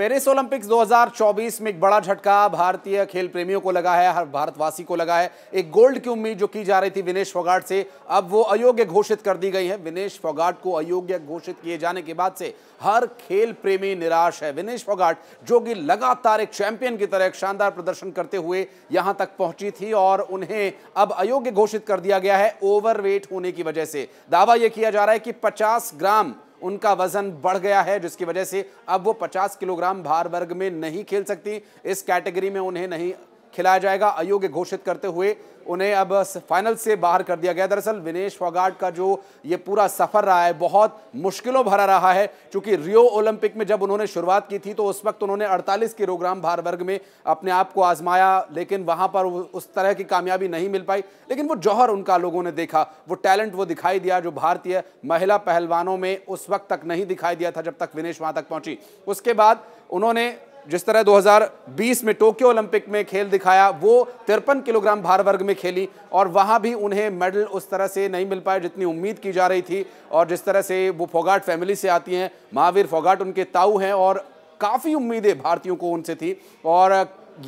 Paris Olympics 2024 में एक बड़ा झटका भारतीय खेल प्रेमियों को लगा है हर भारतवासी को लगा है एक गोल्ड की उम्मीद जो की जा रही थी विनेश फोगाट से अब वो अयोग्य घोषित कर दी गई है विनेश फोगाट को अयोग्य घोषित किए जाने के बाद से हर खेल प्रेमी निराश है विनेश फोगाट जो कि लगातार एक चैंपियन की तरह एक शानदार प्रदर्शन करते हुए यहां तक पहुंची थी और उन्हें अब अयोग्य घोषित कर दिया गया है ओवर होने की वजह से दावा यह किया जा रहा है कि पचास ग्राम उनका वजन बढ़ गया है जिसकी वजह से अब वो 50 किलोग्राम भार वर्ग में नहीं खेल सकती इस कैटेगरी में उन्हें नहीं खिलाया जाएगा अयोग्य घोषित करते हुए उन्हें अब फाइनल से बाहर कर दिया गया दरअसल विनेश फोगाट का जो ये पूरा सफ़र रहा है बहुत मुश्किलों भरा रहा है क्योंकि रियो ओलंपिक में जब उन्होंने शुरुआत की थी तो उस वक्त उन्होंने 48 किलोग्राम भार वर्ग में अपने आप को आजमाया लेकिन वहां पर उस तरह की कामयाबी नहीं मिल पाई लेकिन वो जौहर उनका लोगों ने देखा वो टैलेंट वो दिखाई दिया जो भारतीय महिला पहलवानों में उस वक्त तक नहीं दिखाई दिया था जब तक विनेश वहां तक पहुंची उसके बाद उन्होंने जिस तरह 2020 में टोक्यो ओलंपिक में खेल दिखाया वो तिरपन किलोग्राम भार वर्ग में खेली और वहाँ भी उन्हें मेडल उस तरह से नहीं मिल पाया जितनी उम्मीद की जा रही थी और जिस तरह से वो फोगाट फैमिली से आती हैं महावीर फोगाट उनके ताऊ हैं और काफ़ी उम्मीदें भारतीयों को उनसे थी और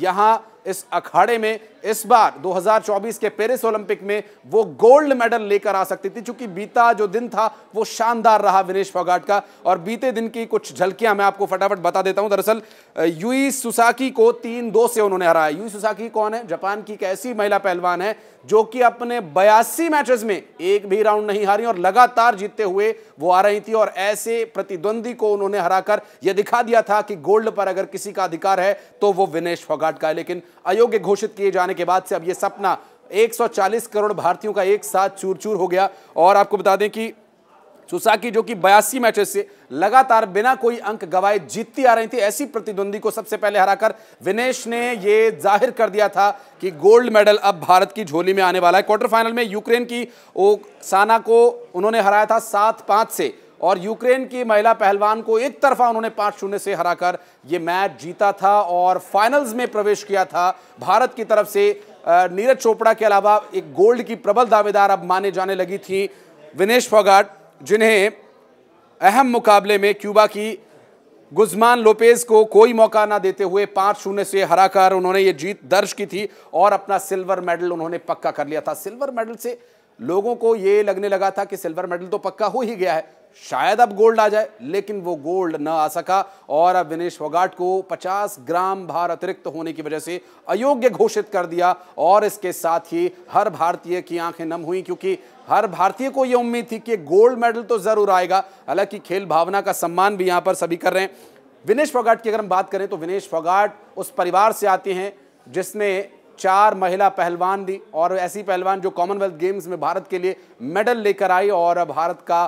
यहाँ इस अखाड़े में इस बार 2024 के पेरिस ओलंपिक में वो गोल्ड मेडल लेकर आ सकती थी चूंकि बीता जो दिन था वो शानदार रहा विनेश फोगाट का और बीते दिन की कुछ झलकियां मैं आपको फटाफट बता देता हूं दरअसल यूई सुसाकी को तीन दो से उन्होंने हराया यूई सुसाकी कौन है जापान की एक ऐसी महिला पहलवान है जो कि अपने बयासी मैचेस में एक भी राउंड नहीं हारी और लगातार जीतते हुए वो आ रही थी और ऐसे प्रतिद्वंदी को उन्होंने हराकर यह दिखा दिया था कि गोल्ड पर अगर किसी का अधिकार है तो वो विनेश फोगाट का है लेकिन अयोग्य घोषित किए जाने के बाद से अब यह सपना 140 करोड़ भारतीयों का एक साथ चूर चूर हो गया और आपको बता दें कि सुसाकी जो कि बयासी मैचेस से लगातार बिना कोई अंक गवाए जीतती आ रही थी ऐसी प्रतिद्वंदी को सबसे पहले हराकर विनेश ने ये जाहिर कर दिया था कि गोल्ड मेडल अब भारत की झोली में आने वाला है क्वार्टर फाइनल में यूक्रेन की ओसाना को उन्होंने हराया था सात पाँच से और यूक्रेन की महिला पहलवान को एक तरफा उन्होंने पाँच शून्य से हराकर ये मैच जीता था और फाइनल्स में प्रवेश किया था भारत की तरफ से नीरज चोपड़ा के अलावा एक गोल्ड की प्रबल दावेदार अब माने जाने लगी थी विनेश फोगाट जिन्हें अहम मुकाबले में क्यूबा की गुजमान लोपेज को कोई मौका ना देते हुए पाँच शून्य से हराकर उन्होंने ये जीत दर्ज की थी और अपना सिल्वर मेडल उन्होंने पक्का कर लिया था सिल्वर मेडल से लोगों को ये लगने लगा था कि सिल्वर मेडल तो पक्का हो ही गया है शायद अब गोल्ड आ जाए लेकिन वो गोल्ड न आ सका और अब विनेश फोगाट को 50 ग्राम भार अतिरिक्त होने की वजह से अयोग्य घोषित कर दिया और इसके साथ ही हर भारतीय की आंखें नम हुई क्योंकि हर भारतीय को यह उम्मीद थी कि गोल्ड मेडल तो जरूर आएगा हालांकि खेल भावना का सम्मान भी यहां पर सभी कर रहे हैं विनेश फोगाट की अगर हम बात करें तो विनेश फोगाट उस परिवार से आते हैं जिसमें चार महिला पहलवान भी और ऐसी पहलवान जो कॉमनवेल्थ गेम्स में भारत के लिए मेडल लेकर आई और भारत का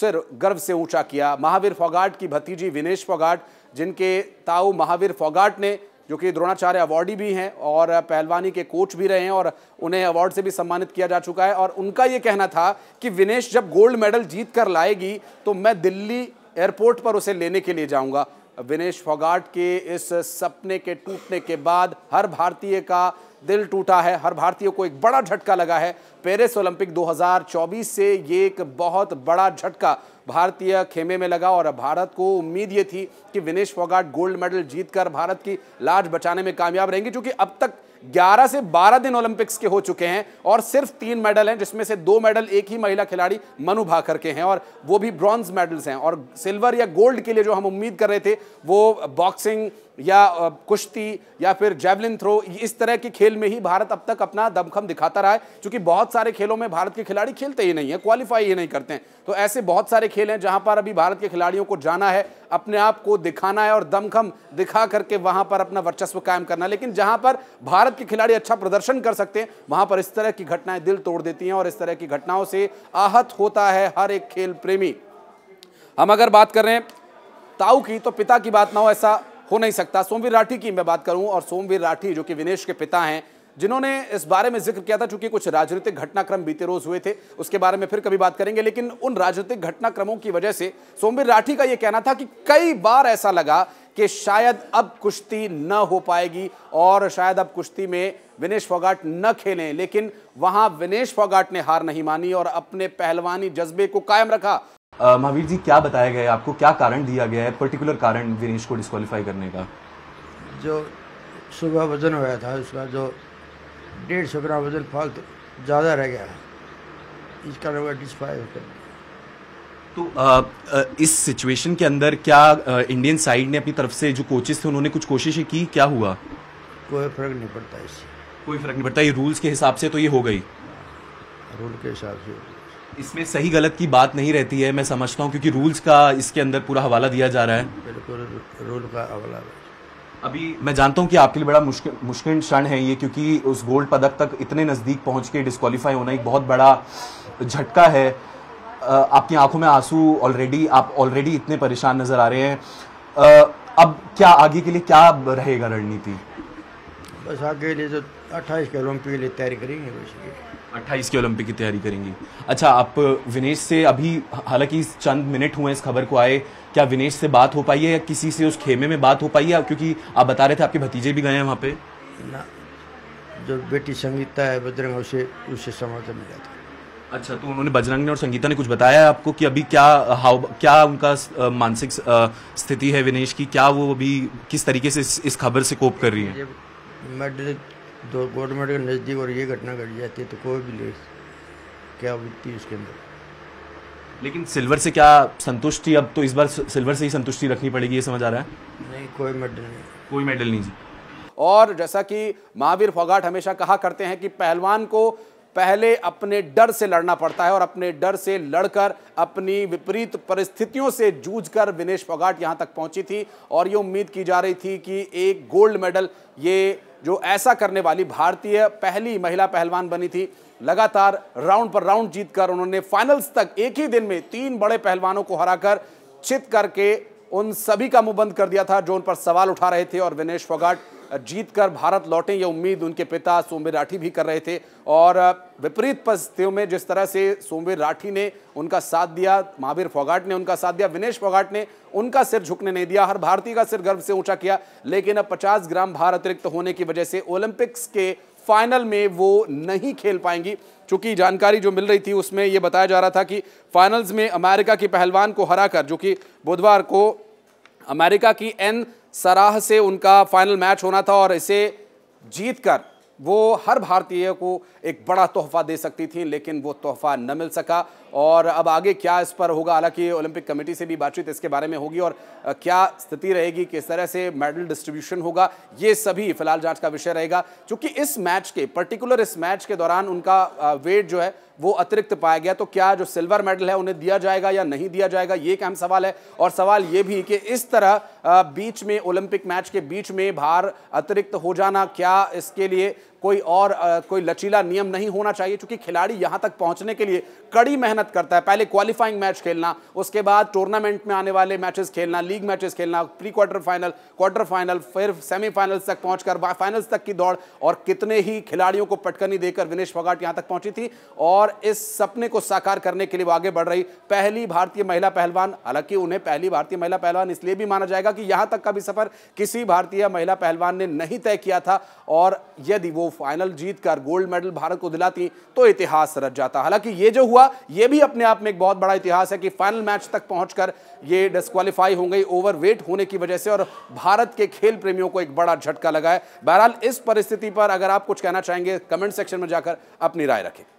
सिर गर्व से ऊंचा किया महावीर फोगाट की भतीजी विनेश फोगाट जिनके ताऊ महावीर फोगाट ने जो कि द्रोणाचार्य अवार्डी भी हैं और पहलवानी के कोच भी रहे हैं और उन्हें अवार्ड से भी सम्मानित किया जा चुका है और उनका ये कहना था कि विनेश जब गोल्ड मेडल जीत कर लाएगी तो मैं दिल्ली एयरपोर्ट पर उसे लेने के लिए जाऊंगा विनेश फोगाट के इस सपने के टूटने के बाद हर भारतीय का दिल टूटा है हर भारतीय को एक बड़ा झटका लगा है पेरिस ओलंपिक 2024 से ये एक बहुत बड़ा झटका भारतीय खेमे में लगा और भारत को उम्मीद ये थी कि विनेश फोगाट गोल्ड मेडल जीतकर भारत की लाज बचाने में कामयाब रहेंगे क्योंकि अब तक 11 से 12 दिन ओलंपिक्स के हो चुके हैं और सिर्फ तीन मेडल हैं जिसमें से दो मेडल एक ही महिला खिलाड़ी मनु भाकर के हैं और वो भी ब्रॉन्ज मेडल्स हैं और सिल्वर या गोल्ड के लिए जो हम उम्मीद कर रहे थे वो बॉक्सिंग या कुश्ती या फिर जैवलिन थ्रो इस तरह के खेल में ही भारत अब तक अपना दमखम दिखाता रहा है क्योंकि बहुत सारे खेलों में भारत के खिलाड़ी खेलते ही नहीं है क्वालिफाई ही नहीं करते हैं तो ऐसे बहुत सारे खेल हैं जहां पर अभी भारत के खिलाड़ियों को जाना है अपने आप को दिखाना है और दमखम दिखा करके वहां पर अपना वर्चस्व कायम करना है लेकिन जहां पर भारत के खिलाड़ी अच्छा प्रदर्शन कर सकते हैं वहां पर इस तरह की घटनाएं दिल तोड़ देती हैं और इस तरह की घटनाओं से आहत होता है हर एक खेल प्रेमी हम अगर बात करें ताऊ की तो पिता की बात ना हो ऐसा हो नहीं सकता सोमवीर राठी की मैं बात करूं और सोमवीर राठी जो कि विनेश के पिता हैं जिन्होंने इस बारे में जिक्र किया था चूंकि कुछ राजनीतिक घटनाक्रम बीते रोज हुए थे उसके बारे में फिर कभी बात करेंगे लेकिन उन राजनीतिक घटनाक्रमों की वजह से सोमवीर राठी का यह कहना था कि कई बार ऐसा लगा कि शायद अब कुश्ती न हो पाएगी और शायद अब कुश्ती में विनेश फोगाट न खेलें लेकिन वहां विनेश फोगाट ने हार नहीं मानी और अपने पहलवानी जज्बे को कायम रखा महावीर जी क्या बताया गया है आपको क्या कारण दिया गया है पर्टिकुलर कारण दिनेश को डिस्कालीफाई करने का जो सुबह वजन होया था उसका जो डेढ़ सौ ग्राम वजन फालतू ज़्यादा रह गया तो, इस कारण वह डिस्कालीफाई कर तो आ, आ, इस सिचुएशन के अंदर क्या आ, इंडियन साइड ने अपनी तरफ से जो कोचेस थे उन्होंने कुछ कोशिशें की क्या हुआ कोई फर्क नहीं पड़ता इससे कोई फर्क नहीं पड़ता ये रूल्स के हिसाब से तो ये हो गई रूल के हिसाब से इसमें सही गलत की बात नहीं रहती है मैं समझता हूँ क्योंकि रूल्स का इसके अंदर पूरा हवाला दिया जा रहा है बिल्कुल रूल का हवाला अभी मैं जानता हूँ कि आपके लिए बड़ा मुश्किल मुश्किल क्षण है ये क्योंकि उस गोल्ड पदक तक इतने नज़दीक पहुँच के डिस्कवालीफाई होना एक बहुत बड़ा झटका है आपकी आंखों में आंसू ऑलरेडी आप ऑलरेडी इतने परेशान नज़र आ रहे हैं अब क्या आगे के लिए क्या रहेगा रणनीति बस आगे लिए जो अट्ठाईस के ओलंपिक के लिए तैयारी करेंगे अट्ठाईस के ओलंपिक की तैयारी करेंगी अच्छा आप विनेश से अभी हालांकि चंद मिनट हुए इस खबर को आए क्या विनेश से बात हो पाई है या किसी से उस खेमे में बात हो पाई है क्योंकि आप बता रहे थे आपके भतीजे भी गए हैं वहाँ पे ना जो बेटी संगीता है बजरंग उसे उससे समाचार मिला था अच्छा तो उन्होंने बजरंग ने और संगीता ने कुछ बताया है आपको कि अभी क्या हाव क्या उनका मानसिक स्थिति है विनेश की क्या वो अभी किस तरीके से इस, खबर से कोप कर रही है मेडल तो गवर्नमेंट के नज़दीक और ये घटना घट जाती है तो कोई भी ले क्या बीतती है उसके अंदर लेकिन सिल्वर से क्या संतुष्टि अब तो इस बार सिल्वर से ही संतुष्टि रखनी पड़ेगी ये समझ आ रहा है नहीं कोई मेडल नहीं कोई मेडल नहीं जी और जैसा कि महावीर फोगाट हमेशा कहा करते हैं कि पहलवान को पहले अपने डर से लड़ना पड़ता है और अपने डर से लड़कर अपनी विपरीत परिस्थितियों से जूझकर विनेश फोगाट यहां तक पहुंची थी और ये उम्मीद की जा रही थी कि एक गोल्ड मेडल ये जो ऐसा करने वाली भारतीय पहली महिला पहलवान बनी थी लगातार राउंड पर राउंड जीतकर उन्होंने फाइनल्स तक एक ही दिन में तीन बड़े पहलवानों को हराकर चित करके उन सभी का मुंह बंद कर दिया था जो उन पर सवाल उठा रहे थे और विनेश फोगाट जीत कर भारत लौटें यह उम्मीद उनके पिता सोमवीर राठी भी कर रहे थे और विपरीत परिस्थितियों में जिस तरह से सोमवीर राठी ने उनका साथ दिया महावीर फोगाट ने उनका साथ दिया विनेश फोगाट ने उनका सिर झुकने नहीं दिया हर भारतीय का सिर गर्व से ऊंचा किया लेकिन अब पचास ग्राम भार अतिरिक्त होने की वजह से ओलंपिक्स के फाइनल में वो नहीं खेल पाएंगी चूंकि जानकारी जो मिल रही थी उसमें ये बताया जा रहा था कि फाइनल्स में अमेरिका की पहलवान को हराकर जो कि बुधवार को अमेरिका की एन सराह से उनका फाइनल मैच होना था और इसे जीतकर वो हर भारतीय को एक बड़ा तोहफा दे सकती थी लेकिन वो तोहफा न मिल सका और अब आगे क्या इस पर होगा हालांकि ओलंपिक कमेटी से भी बातचीत इसके बारे में होगी और क्या स्थिति रहेगी किस तरह से मेडल डिस्ट्रीब्यूशन होगा ये सभी फिलहाल जांच का विषय रहेगा चूंकि इस मैच के पर्टिकुलर इस मैच के दौरान उनका वेट जो है वो अतिरिक्त पाया गया तो क्या जो सिल्वर मेडल है उन्हें दिया जाएगा या नहीं दिया जाएगा ये एक अहम सवाल है और सवाल ये भी कि इस तरह बीच में ओलंपिक मैच के बीच में भार अतिरिक्त हो जाना क्या इसके लिए कोई और आ, कोई लचीला नियम नहीं होना चाहिए क्योंकि खिलाड़ी यहां तक पहुंचने के लिए कड़ी मेहनत करता है पहले क्वालिफाइंग मैच खेलना उसके बाद टूर्नामेंट में आने वाले मैचेस खेलना लीग मैचेस खेलना pre quarter final quarter final फिर सेमीफाइनल्स तक पहुंचकर फाइनल्स तक की दौड़ और कितने ही खिलाड़ियों को पटकनी देकर विनेश फोगाट यहाँ तक पहुंची थी और इस सपने को साकार करने के लिए वो आगे बढ़ रही पहली भारतीय महिला पहलवान हालांकि उन्हें पहली भारतीय महिला पहलवान इसलिए भी माना जाएगा कि यहाँ तक का भी सफर किसी भारतीय महिला पहलवान ने नहीं तय किया था और यदि वो फाइनल जीत कर गोल्ड मेडल भारत को दिलाती तो इतिहास रच जाता हालांकि ये जो हुआ ये भी अपने आप में एक बहुत बड़ा इतिहास है कि फाइनल मैच तक पहुंचकर ये डिस्कालीफाई हो गई वेट होने की वजह से और भारत के खेल प्रेमियों को एक बड़ा झटका लगा है बहरहाल इस परिस्थिति पर अगर आप कुछ कहना चाहेंगे कमेंट सेक्शन में जाकर अपनी राय रखें